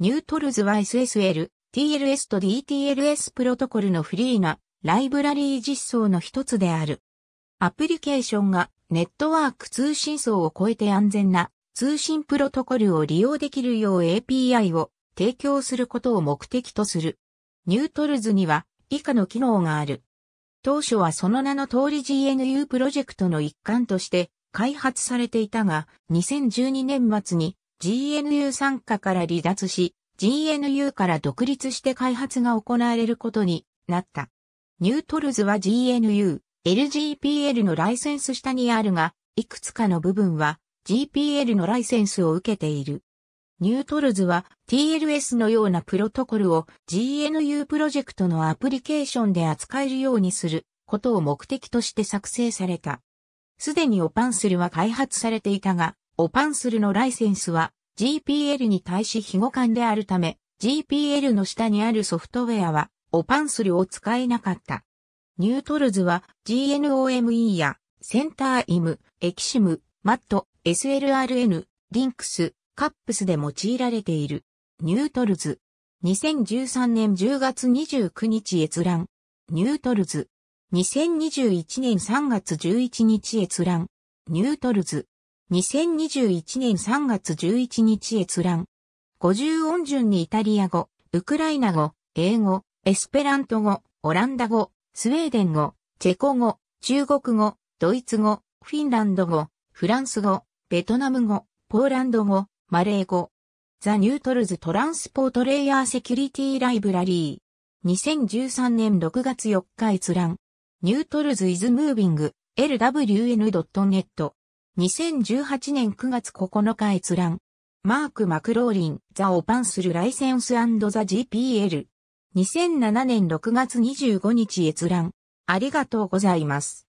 ニュートルズは SSL、TLS と DTLS プロトコルのフリーなライブラリー実装の一つである。アプリケーションがネットワーク通信層を超えて安全な通信プロトコルを利用できるよう API を提供することを目的とする。ニュートルズには以下の機能がある。当初はその名の通り GNU プロジェクトの一環として開発されていたが、2012年末に GNU 参加から離脱し、GNU から独立して開発が行われることになった。ニュートルズは GNU、LGPL のライセンス下にあるが、いくつかの部分は GPL のライセンスを受けている。ニュートルズは TLS のようなプロトコルを GNU プロジェクトのアプリケーションで扱えるようにすることを目的として作成された。すでにオパンスルは開発されていたが、オパンスルのライセンスは GPL に対し非互換であるため、GPL の下にあるソフトウェアはオパンスルを使えなかった。ニュートルズは GNOME やセンターイム、エキシム、マット、SLRN、リンクス、カップスで用いられている。ニュートルズ。2013年10月29日閲覧。ニュートルズ。2021年3月11日閲覧。ニュートルズ。2021年3月11日閲覧。50音順にイタリア語、ウクライナ語、英語、エスペラント語、オランダ語、スウェーデン語、チェコ語、中国語、ドイツ語、フィンランド語、フランス語、ベトナム語、ポーランド語、マレー語。ザ・ニュートルズ・トランスポート・レイヤー・セキュリティ・ライブラリー。2013年6月4日閲覧。ニュートルズ・イズ・ムービング、lwn.net。2018年9月9日閲覧。マーク・マクローリン、ザ・オパンスル・ライセンスザ・ GPL。2007年6月25日閲覧。ありがとうございます。